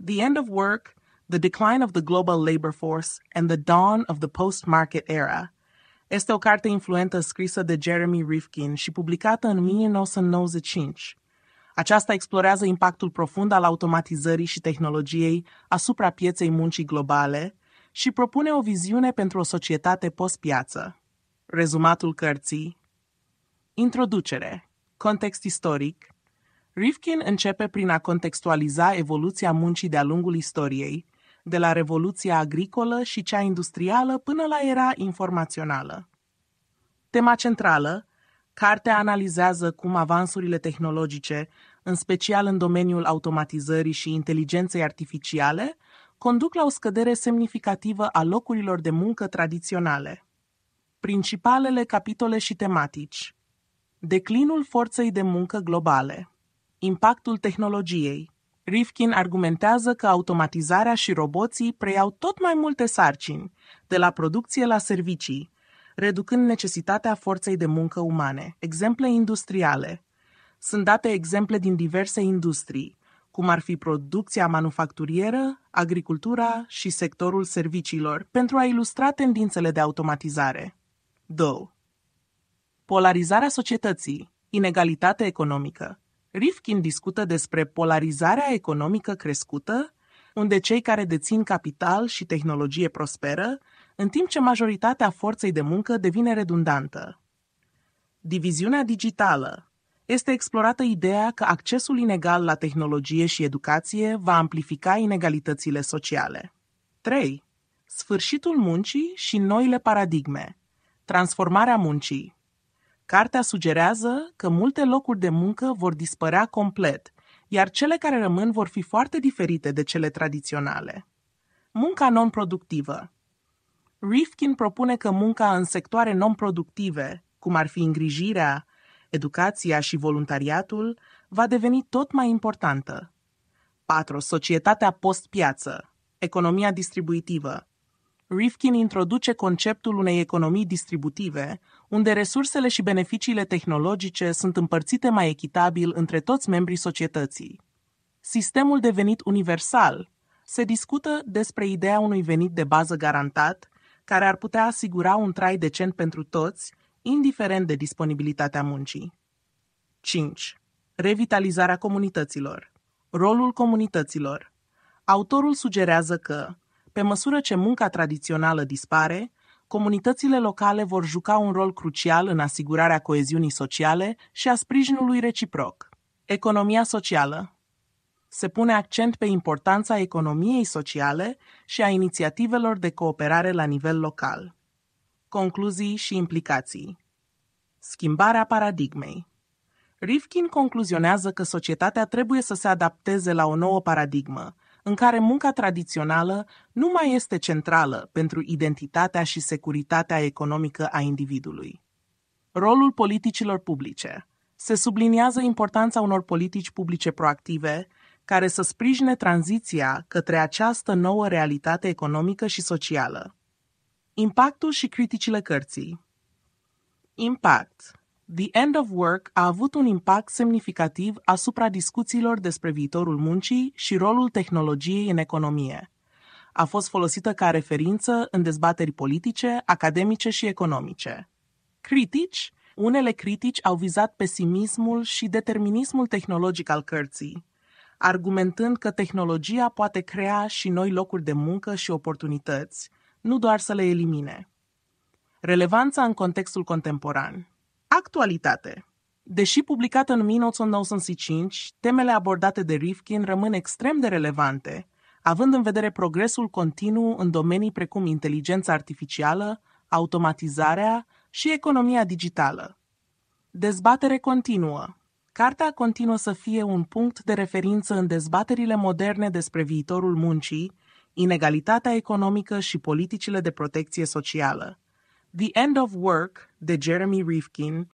The end of work, the decline of the global labor force, and the dawn of the post-market era. Este o carte influentă scrisă de Jeremy Rifkin și publicată în 1995. Aceasta explorează impactul profund al automatizării și tehnologiei asupra pieței muncii globale și propune o viziune pentru o societate post-piață. Rezumatul cărții Introducere Context istoric Rifkin începe prin a contextualiza evoluția muncii de-a lungul istoriei, de la revoluția agricolă și cea industrială până la era informațională. Tema centrală, cartea analizează cum avansurile tehnologice, în special în domeniul automatizării și inteligenței artificiale, conduc la o scădere semnificativă a locurilor de muncă tradiționale. Principalele capitole și tematici Declinul forței de muncă globale Impactul tehnologiei Rifkin argumentează că automatizarea și roboții preiau tot mai multe sarcini, de la producție la servicii, reducând necesitatea forței de muncă umane. Exemple industriale. Sunt date exemple din diverse industrii, cum ar fi producția manufacturieră, agricultura și sectorul serviciilor, pentru a ilustra tendințele de automatizare. 2. Polarizarea societății, inegalitate economică. Rifkin discută despre polarizarea economică crescută, unde cei care dețin capital și tehnologie prosperă, în timp ce majoritatea forței de muncă devine redundantă. Diviziunea digitală. Este explorată ideea că accesul inegal la tehnologie și educație va amplifica inegalitățile sociale. 3. Sfârșitul muncii și noile paradigme. Transformarea muncii. Cartea sugerează că multe locuri de muncă vor dispărea complet, iar cele care rămân vor fi foarte diferite de cele tradiționale. Munca non-productivă Rifkin propune că munca în sectoare non-productive, cum ar fi îngrijirea, educația și voluntariatul, va deveni tot mai importantă. 4. Societatea post-piață, economia distributivă, Rifkin introduce conceptul unei economii distributive, unde resursele și beneficiile tehnologice sunt împărțite mai echitabil între toți membrii societății. Sistemul devenit universal se discută despre ideea unui venit de bază garantat, care ar putea asigura un trai decent pentru toți, indiferent de disponibilitatea muncii. 5. Revitalizarea comunităților Rolul comunităților Autorul sugerează că pe măsură ce munca tradițională dispare, comunitățile locale vor juca un rol crucial în asigurarea coeziunii sociale și a sprijinului reciproc. Economia socială se pune accent pe importanța economiei sociale și a inițiativelor de cooperare la nivel local. Concluzii și implicații Schimbarea paradigmei Rifkin concluzionează că societatea trebuie să se adapteze la o nouă paradigmă, în care munca tradițională nu mai este centrală pentru identitatea și securitatea economică a individului. Rolul politicilor publice se subliniază importanța unor politici publice proactive care să sprijine tranziția către această nouă realitate economică și socială. Impactul și criticile cărții Impact The End of Work a avut un impact semnificativ asupra discuțiilor despre viitorul muncii și rolul tehnologiei în economie. A fost folosită ca referință în dezbateri politice, academice și economice. Critici? Unele critici au vizat pesimismul și determinismul tehnologic al cărții, argumentând că tehnologia poate crea și noi locuri de muncă și oportunități, nu doar să le elimine. Relevanța în contextul contemporan actualitate. Deși publicată în 1995, temele abordate de Rifkin rămân extrem de relevante, având în vedere progresul continuu în domenii precum inteligența artificială, automatizarea și economia digitală. Dezbatere continuă. Cartea continuă să fie un punct de referință în dezbaterile moderne despre viitorul muncii, inegalitatea economică și politicile de protecție socială. The End of Work de Jeremy Rifkin